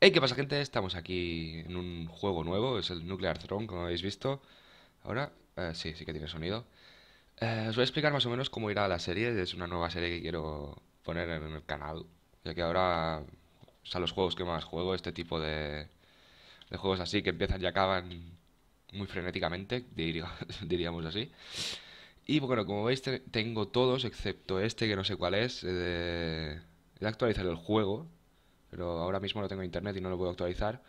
Hey, ¿qué pasa gente? Estamos aquí en un juego nuevo, es el Nuclear Throne, como habéis visto. Ahora, eh, sí, sí que tiene sonido. Eh, os voy a explicar más o menos cómo irá la serie, es una nueva serie que quiero poner en el canal. Ya que ahora, o sea, los juegos que más juego, este tipo de, de juegos así que empiezan y acaban muy frenéticamente, diríamos así. Y bueno, como veis tengo todos, excepto este que no sé cuál es. Eh, de actualizar el juego, pero ahora mismo no tengo internet y no lo puedo actualizar.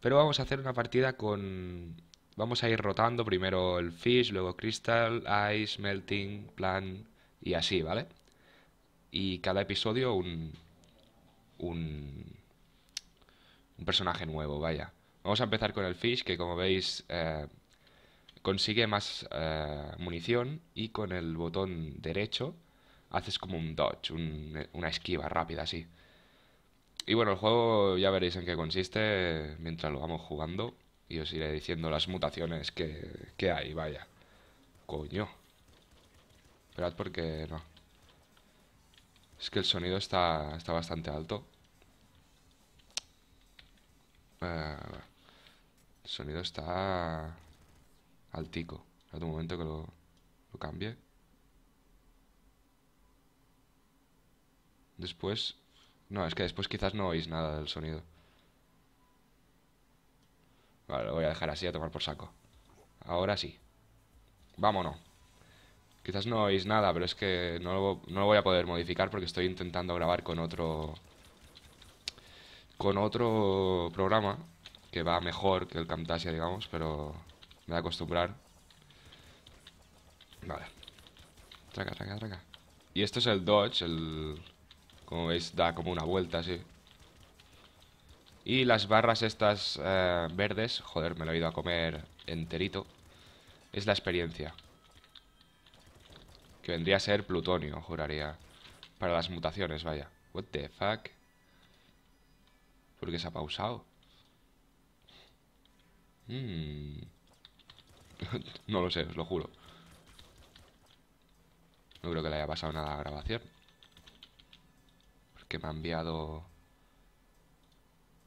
Pero vamos a hacer una partida con... Vamos a ir rotando primero el Fish, luego Crystal, Ice, Melting, Plan y así, ¿vale? Y cada episodio un... un... un personaje nuevo, vaya. Vamos a empezar con el Fish, que como veis... Eh, consigue más eh, munición y con el botón derecho haces como un dodge, una esquiva rápida así. Y bueno, el juego ya veréis en qué consiste mientras lo vamos jugando y os iré diciendo las mutaciones que, hay, vaya. Coño. Esperad porque no. Es que el sonido está, está bastante alto. Eh, el sonido está altico. a un momento que lo, lo cambie. Después no, es que después quizás no oís nada del sonido. Vale, lo voy a dejar así a tomar por saco. Ahora sí. Vámonos. Quizás no oís nada, pero es que no lo, voy a poder modificar porque estoy intentando grabar con otro... Con otro programa que va mejor que el Camtasia, digamos, pero me da a acostumbrar. Vale. Traca, traca, traca. Y esto es el Dodge, el... Como veis, da como una vuelta así. Y las barras estas eh, verdes, joder, me lo he ido a comer enterito, es la experiencia. Que vendría a ser plutonio, juraría. Para las mutaciones, vaya. What the fuck? ¿Por qué se ha pausado? Hmm. no lo sé, os lo juro. No creo que le haya pasado nada a la grabación que me ha enviado...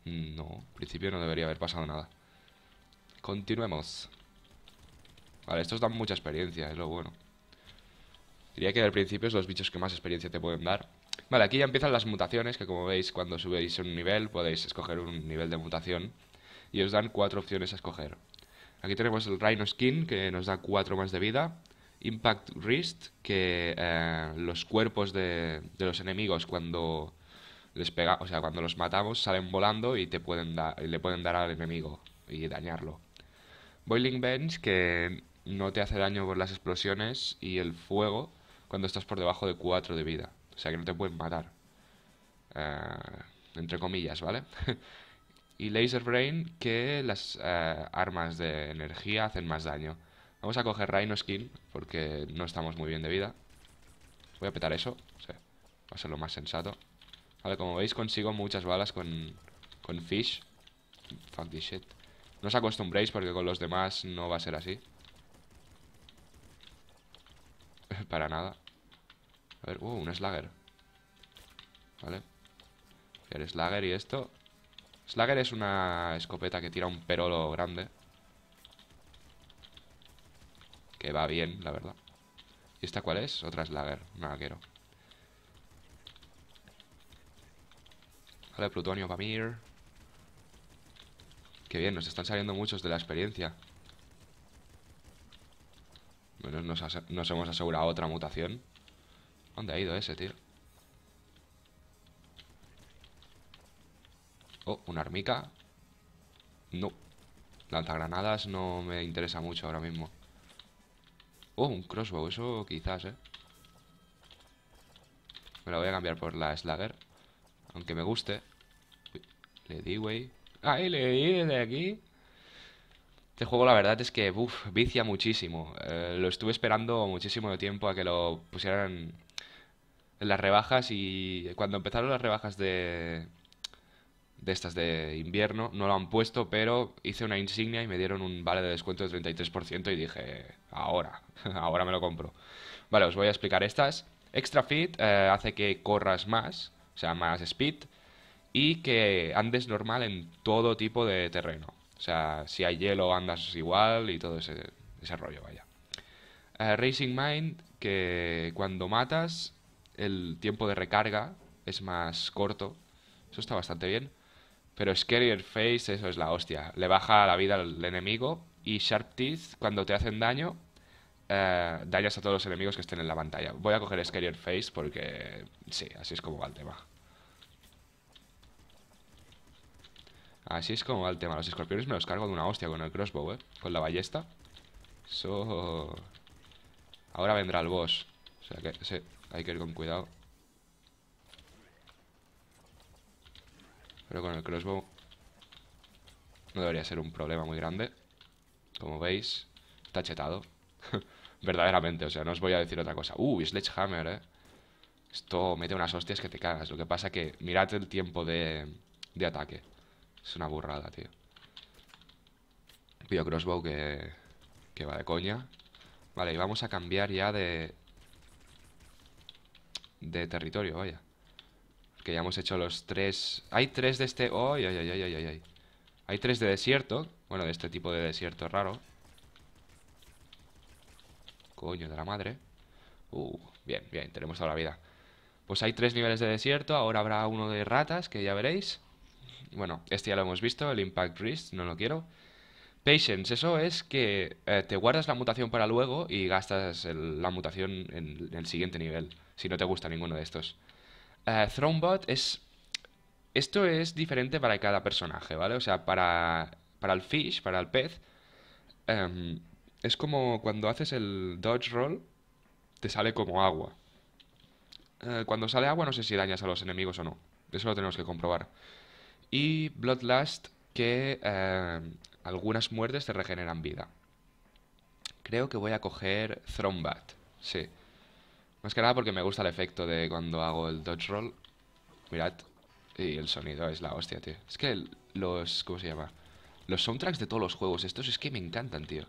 No, en principio no debería haber pasado nada. Continuemos. Vale, estos dan mucha experiencia, es lo bueno. Diría que al principio es los bichos que más experiencia te pueden dar. Vale, aquí ya empiezan las mutaciones, que como veis, cuando subéis un nivel podéis escoger un nivel de mutación. Y os dan cuatro opciones a escoger. Aquí tenemos el Rhino Skin, que nos da cuatro más de vida. Impact Wrist, que eh, los cuerpos de, los enemigos cuando les o sea, cuando los matamos salen volando y te pueden dar, le pueden dar al enemigo y dañarlo. Boiling Bench, que no te hace daño por las explosiones y el fuego cuando estás por debajo de 4 de vida. O sea que no te pueden matar. Eh, entre comillas, ¿vale? y Laser Brain, que las eh, armas de energía hacen más daño. Vamos a coger Rhino Skin, porque no estamos muy bien de vida. Voy a petar eso. va a ser lo más sensato. Vale, como veis consigo muchas balas con, con Fish. Fuck this shit. No os acostumbréis porque con los demás no va a ser así. Para nada. A ver, uh, un Slagger. Vale. El Slagger y esto. Slagger es una escopeta que tira un perolo grande. Que va bien, la verdad. ¿Y esta cuál es? Otra es Lager, una vaquero. Vale, Plutonio, Pamir. Qué bien, nos están saliendo muchos de la experiencia. Menos nos, nos hemos asegurado otra mutación. ¿Dónde ha ido ese, tío? Oh, una armica. No. Lanzagranadas no me interesa mucho ahora mismo. Oh, un crossbow, eso quizás, eh Me la voy a cambiar por la slagger Aunque me guste Le di, güey. ¡Ay, le di desde aquí! Este juego la verdad es que, uff, vicia muchísimo eh, Lo estuve esperando muchísimo tiempo a que lo pusieran en las rebajas y cuando empezaron las rebajas de, de estas de invierno. No lo han puesto, pero hice una insignia y me dieron un vale de descuento del 33% y dije, ahora, ahora me lo compro. Vale, os voy a explicar estas. Extra Fit eh, hace que corras más, o sea, más speed, y que andes normal en todo tipo de terreno. O sea, si hay hielo andas igual y todo ese, desarrollo rollo, vaya. Eh, Racing Mind, que cuando matas el tiempo de recarga es más corto. Eso está bastante bien. Pero Scarier Face, eso es la hostia. Le baja la vida al enemigo. Y Sharp Teeth, cuando te hacen daño, eh, dañas a todos los enemigos que estén en la pantalla. Voy a coger Scarier Face porque. Sí, así es como va el tema. Así es como va el tema. Los escorpiones me los cargo de una hostia con el crossbow, ¿eh? Con la ballesta. So... Ahora vendrá el boss. O sea que hay que ir con cuidado. Pero con el crossbow no debería ser un problema muy grande. Como veis, está chetado. Verdaderamente, o sea, no os voy a decir otra cosa. Uh, Sledgehammer, eh. Esto mete unas hostias que te cagas. Lo que pasa que mirad el tiempo de, de ataque. Es una burrada, tío. Pido crossbow que, que va de coña. Vale, y vamos a cambiar ya de... De territorio, vaya. Que ya hemos hecho los tres... Hay tres de este... ¡Ay, ay, ay, ay, Hay tres de desierto. Bueno, de este tipo de desierto raro. Coño de la madre. Uh, bien, bien, tenemos toda la vida. Pues hay tres niveles de desierto. Ahora habrá uno de ratas, que ya veréis. Bueno, este ya lo hemos visto, el Impact Risk, no lo quiero. Patience, eso es que eh, te guardas la mutación para luego y gastas la mutación en el siguiente nivel, si no te gusta ninguno de estos. Eh, Thronebot es... Esto es diferente para cada personaje, ¿vale? O sea, para, para el fish, para el pez, em, es como cuando haces el dodge roll, te sale como agua. Eh, cuando sale agua no sé si dañas a los enemigos o no. Eso lo tenemos que comprobar. Y Bloodlust, que em, algunas muertes te regeneran vida. Creo que voy a coger Thronebot. sí. Más que nada porque me gusta el efecto de cuando hago el dodge roll. Mirad. Y el sonido es la hostia, tío. Es que los... ¿Cómo se llama? Los soundtracks de todos los juegos estos es que me encantan, tío.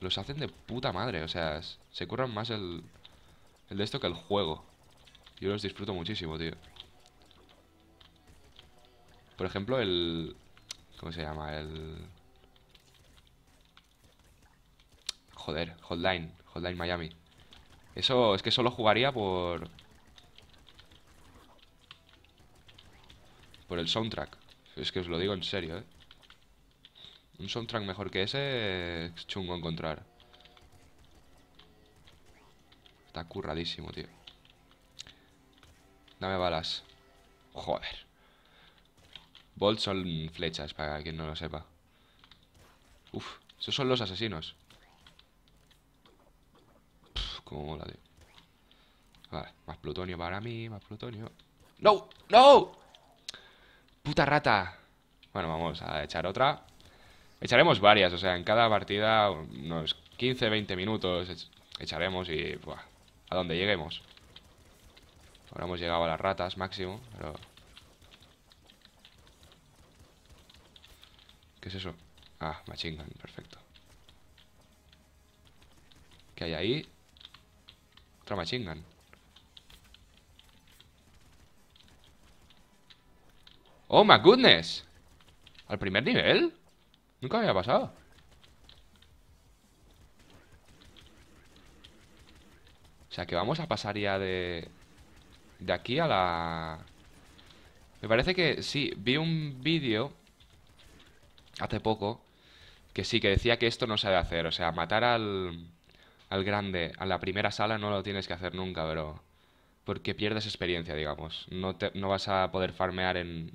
Los hacen de puta madre. O sea, se curran más el... El de esto que el juego. Yo los disfruto muchísimo, tío. Por ejemplo, el... ¿Cómo se llama? El... Joder, Hotline. Hotline Miami. Eso es que solo jugaría por... Por el soundtrack. Es que os lo digo en serio, ¿eh? Un soundtrack mejor que ese es chungo encontrar. Está curradísimo, tío. Dame balas. Joder. Bolts son flechas, para quien no lo sepa. Uf, esos son los asesinos. Vale, más plutonio para mí, más plutonio. ¡No! ¡No! ¡Puta rata! Bueno, vamos a echar otra. Echaremos varias, o sea, en cada partida unos 15, 20 minutos echaremos y... a donde lleguemos. Ahora hemos llegado a las ratas máximo, ¿Qué es eso? Ah, chingan, perfecto. ¿Qué hay ahí? Otra machine ¡Oh, my goodness! ¿Al primer nivel? Nunca había pasado. O sea, que vamos a pasar ya de... De aquí a la... Me parece que sí, vi un vídeo hace poco que sí, que decía que esto no se debe hacer, o sea, matar al al grande, a la primera sala, no lo tienes que hacer nunca, pero. Porque pierdes experiencia, digamos. No, te, no vas a poder farmear en,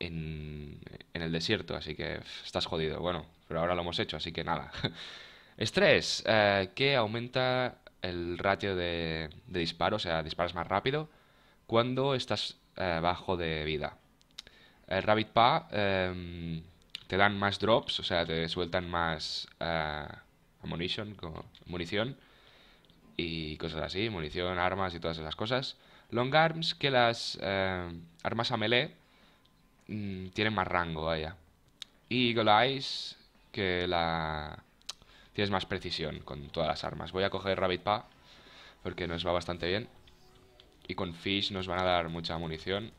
en, en, el desierto, así que estás jodido. Bueno, pero ahora lo hemos hecho, así que nada. Estrés, eh, que aumenta el ratio de, de, disparo, o sea, disparas más rápido cuando estás eh, bajo de vida. El eh, Rabbit Paw em, te dan más drops, o sea, te sueltan más ammunition, como munición y cosas así, munición, armas y todas esas cosas. Long arms, que las eh, armas a melee mm, tienen más rango, vaya. Y Eagle Eyes, que la tienes más precisión con todas las armas. Voy a coger Rabbit Paw, porque nos va bastante bien. Y con Fish nos van a dar mucha munición.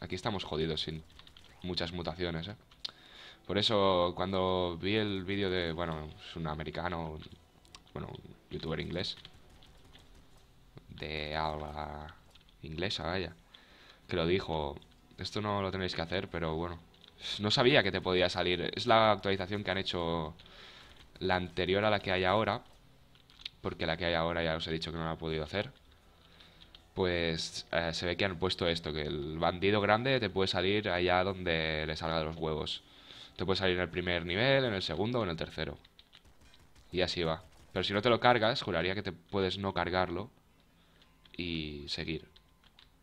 aquí estamos jodidos sin muchas mutaciones. ¿eh? Por eso cuando vi el vídeo de, bueno, es un americano, bueno, un youtuber inglés, de habla inglesa, vaya, que lo dijo, esto no lo tenéis que hacer, pero bueno, no sabía que te podía salir. Es la actualización que han hecho la anterior a la que hay ahora, porque la que hay ahora ya os he dicho que no la he podido hacer pues eh, se ve que han puesto esto, que el bandido grande te puede salir allá donde le salga de los huevos. Te puede salir en el primer nivel, en el segundo o en el tercero. Y así va. Pero si no te lo cargas, juraría que te puedes no cargarlo y seguir.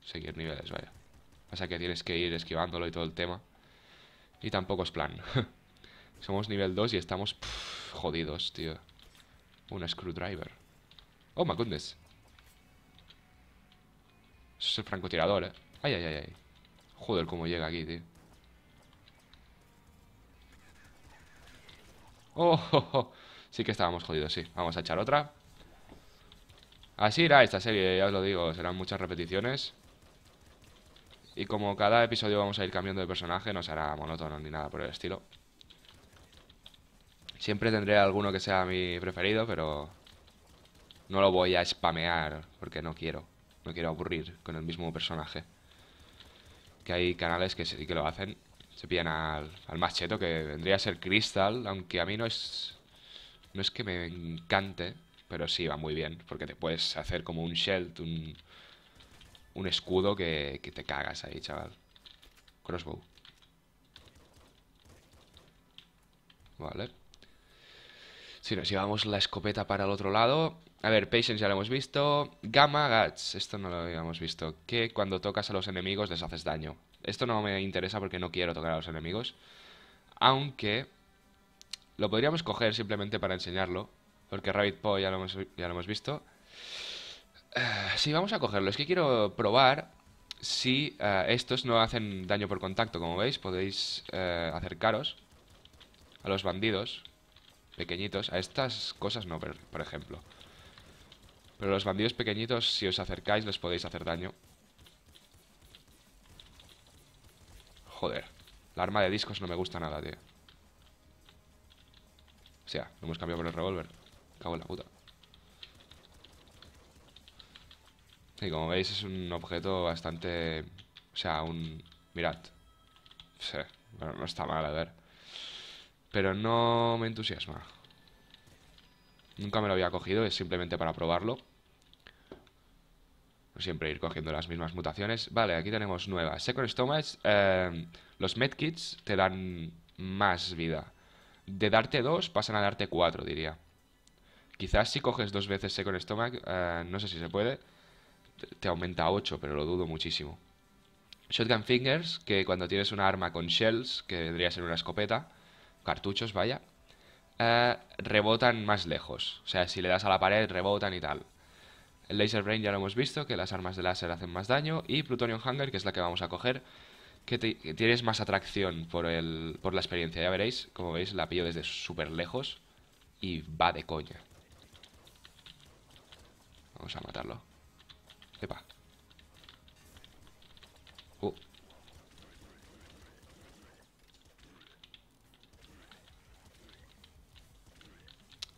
Seguir niveles, vaya. pasa sea que tienes que ir esquivándolo y todo el tema. Y tampoco es plan. Somos nivel 2 y estamos jodidos, tío. Un screwdriver. Oh my goodness. Eso es el francotirador, ¿eh? Ay, ay, ay, ay. Joder, cómo llega aquí, tío. Oh, sí que estábamos jodidos, sí. Vamos a echar otra. Así irá esta serie, ya os lo digo. Serán muchas repeticiones. Y como cada episodio vamos a ir cambiando de personaje, no será monótono ni nada por el estilo. Siempre tendré alguno que sea mi preferido, pero no lo voy a spamear porque no quiero. No quiero aburrir con el mismo personaje. Que hay canales que sí que lo hacen. Se pillan al, al que vendría a ser Crystal, aunque a mí no es... No es que me encante, pero sí va muy bien, porque te puedes hacer como un shield un, un escudo que, que te cagas ahí, chaval. Crossbow. Vale. Si nos llevamos la escopeta para el otro lado, a ver, Patience ya lo hemos visto. Gamma Gats, esto no lo habíamos visto. Que cuando tocas a los enemigos les haces daño. Esto no me interesa porque no quiero tocar a los enemigos. Aunque lo podríamos coger simplemente para enseñarlo. Porque Rabbit Paw ya lo hemos, visto. Ah, sí, vamos a cogerlo. Es que quiero probar si ah, estos no hacen daño por contacto. Como veis, podéis ah, acercaros a los bandidos pequeñitos. A estas cosas no, por ejemplo. Pero los bandidos pequeñitos, si os acercáis, les podéis hacer daño. Joder. La arma de discos no me gusta nada, tío. O sea, lo hemos cambiado por el revólver. Cago en la puta. Y como veis es un objeto bastante... O sea, un... Mirad. bueno, no está mal, a ver. Pero no me entusiasma. Nunca me lo había cogido, es simplemente para probarlo siempre ir cogiendo las mismas mutaciones. Vale, aquí tenemos nuevas. Second Stomach, eh, los medkits te dan más vida. De darte dos, pasan a darte cuatro, diría. Quizás si coges dos veces Second Stomach, eh, no sé si se puede, te aumenta a ocho, pero lo dudo muchísimo. Shotgun Fingers, que cuando tienes una arma con shells, que debería ser una escopeta, cartuchos, vaya, eh, rebotan más lejos. O sea, si le das a la pared, rebotan y tal. El Laser Brain ya lo hemos visto, que las armas de láser hacen más daño. Y Plutonium Hunger, que es la que vamos a coger, que, tienes más atracción por, el, por la experiencia. Ya veréis, como veis, la pillo desde súper lejos y va de coña. Vamos a matarlo. Epa. Uh.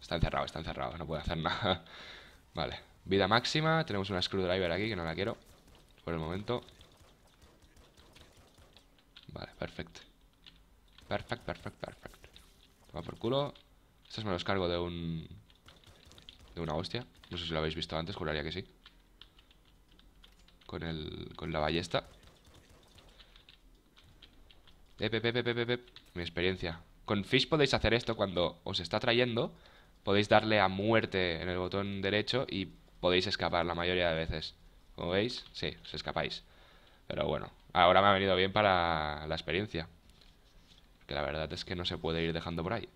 Está encerrado, está encerrado, no puede hacer nada. vale. Vida máxima. Tenemos una screwdriver aquí que no la quiero. Por el momento. Vale, perfecto. perfecto, perfect, perfect. Toma por culo. Estos me los cargo de un... De una hostia. No sé si lo habéis visto antes, juraría que sí. Con el... Con la ballesta. Ep, ep, ep, Mi experiencia. Con Fish podéis hacer esto cuando os está trayendo. Podéis darle a muerte en el botón derecho y podéis escapar la mayoría de veces. Como veis, sí, os escapáis. Pero bueno, ahora me ha venido bien para la experiencia. Que la verdad es que no se puede ir dejando por ahí.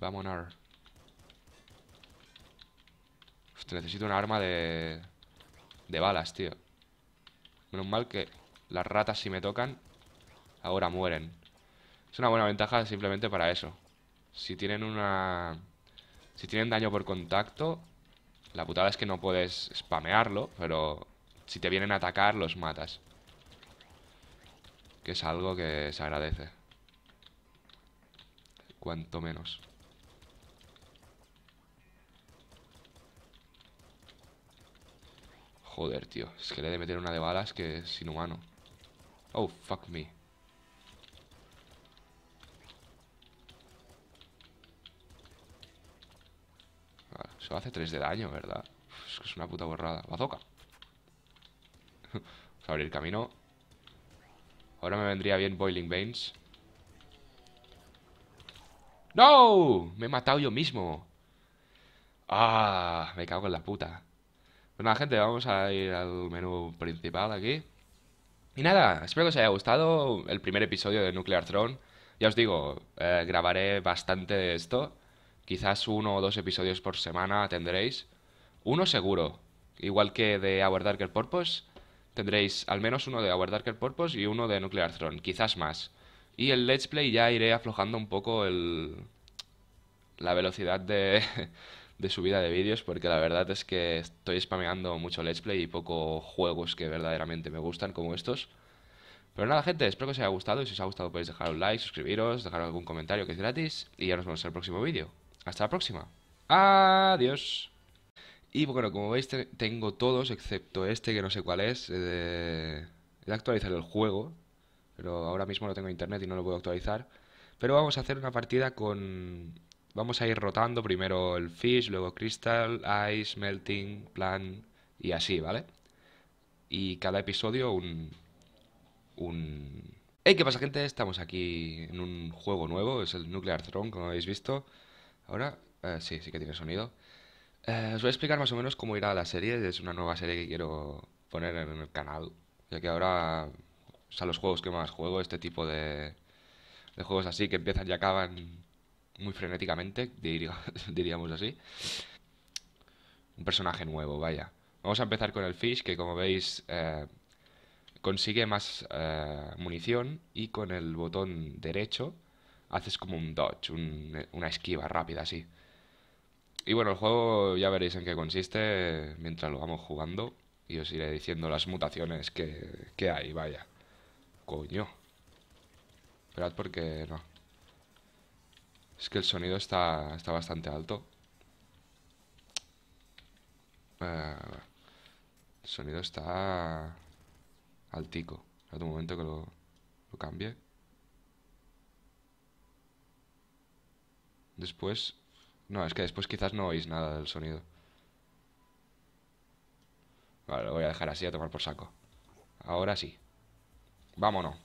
Vamos ver necesito un arma de... De balas, tío. Menos mal que las ratas si me tocan, ahora mueren. Es una buena ventaja simplemente para eso. Si tienen una... Si tienen daño por contacto, la putada es que no puedes spamearlo, pero si te vienen a atacar los matas. Que es algo que se agradece. Cuanto menos. Joder, tío. Es que le he de meter una de balas que es inhumano. Oh, fuck me. Eso hace 3 de daño, ¿verdad? Es que es una puta borrada. ¡Bazoca! Vamos a abrir camino. Ahora me vendría bien Boiling Veins. ¡No! Me he matado yo mismo. ¡Ah! Me cago en la puta. Pues gente, vamos a ir al menú principal aquí. Y nada, espero que os haya gustado el primer episodio de Nuclear Throne. Ya os digo, eh, grabaré bastante de esto. Quizás uno o dos episodios por semana tendréis. Uno seguro. Igual que de Our Darker Porpos. tendréis al menos uno de Our Darker Porpos y uno de Nuclear Throne, quizás más. Y el Let's Play ya iré aflojando un poco el... la velocidad de, de subida de vídeos, porque la verdad es que estoy spameando mucho Let's Play y poco juegos que verdaderamente me gustan como estos. Pero nada, gente, espero que os haya gustado y si os ha gustado podéis dejar un like, suscribiros, dejar algún comentario que es gratis y ya nos vemos en el próximo vídeo. Hasta la próxima. Adiós. Y bueno, como veis tengo todos, excepto este que no sé cuál es. Eh, he de actualizar el juego, pero ahora mismo no tengo internet y no lo puedo actualizar. Pero vamos a hacer una partida con... Vamos a ir rotando primero el Fish, luego Crystal, Ice, Melting, Plan y así, ¿vale? Y cada episodio un... un... ¡Hey! ¿Qué pasa gente? Estamos aquí en un juego nuevo, es el Nuclear Throne, como habéis visto. Ahora, eh, sí, sí que tiene sonido. Eh, os voy a explicar más o menos cómo irá la serie. Es una nueva serie que quiero poner en el canal. Ya que ahora, o los juegos que más juego, este tipo de, juegos así que empiezan y acaban muy frenéticamente, diríamos así. Un personaje nuevo, vaya. Vamos a empezar con el Fish, que como veis eh, consigue más munición y con el botón derecho haces como un dodge, una esquiva rápida así. Y bueno, el juego ya veréis en qué consiste mientras lo vamos jugando y os iré diciendo las mutaciones que, que hay, vaya. Coño. Esperad porque no. Es que el sonido está, está bastante alto. Eh, el sonido está altico. Esperad un momento que lo, lo cambie. Después... No, es que después quizás no oís nada del sonido. Vale, lo voy a dejar así a tomar por saco. Ahora sí. Vámonos.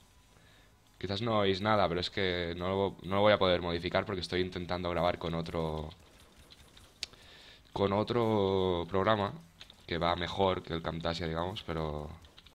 Quizás no oís nada, pero es que no lo, no lo voy a poder modificar porque estoy intentando grabar con otro... Con otro programa que va mejor que el Camtasia, digamos, pero...